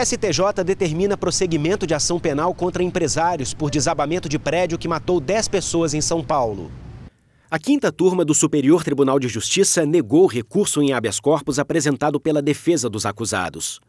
STJ determina prosseguimento de ação penal contra empresários por desabamento de prédio que matou 10 pessoas em São Paulo. A quinta turma do Superior Tribunal de Justiça negou recurso em habeas corpus apresentado pela defesa dos acusados.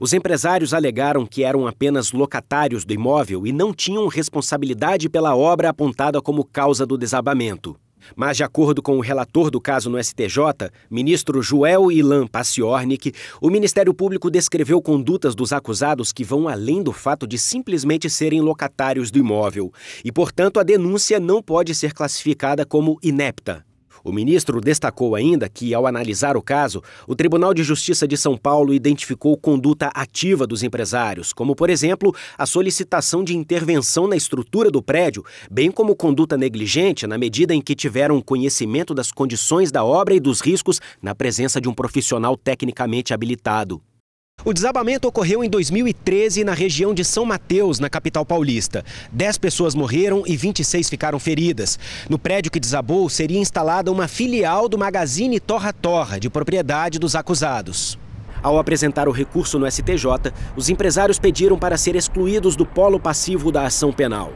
Os empresários alegaram que eram apenas locatários do imóvel e não tinham responsabilidade pela obra apontada como causa do desabamento. Mas, de acordo com o relator do caso no STJ, ministro Joel Ilan Paciornik, o Ministério Público descreveu condutas dos acusados que vão além do fato de simplesmente serem locatários do imóvel. E, portanto, a denúncia não pode ser classificada como inepta. O ministro destacou ainda que, ao analisar o caso, o Tribunal de Justiça de São Paulo identificou conduta ativa dos empresários, como, por exemplo, a solicitação de intervenção na estrutura do prédio, bem como conduta negligente na medida em que tiveram conhecimento das condições da obra e dos riscos na presença de um profissional tecnicamente habilitado. O desabamento ocorreu em 2013 na região de São Mateus, na capital paulista. Dez pessoas morreram e 26 ficaram feridas. No prédio que desabou, seria instalada uma filial do Magazine Torra Torra, de propriedade dos acusados. Ao apresentar o recurso no STJ, os empresários pediram para ser excluídos do polo passivo da ação penal.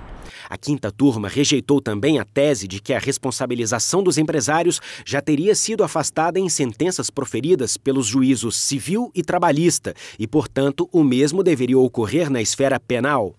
A quinta turma rejeitou também a tese de que a responsabilização dos empresários já teria sido afastada em sentenças proferidas pelos juízos civil e trabalhista e, portanto, o mesmo deveria ocorrer na esfera penal.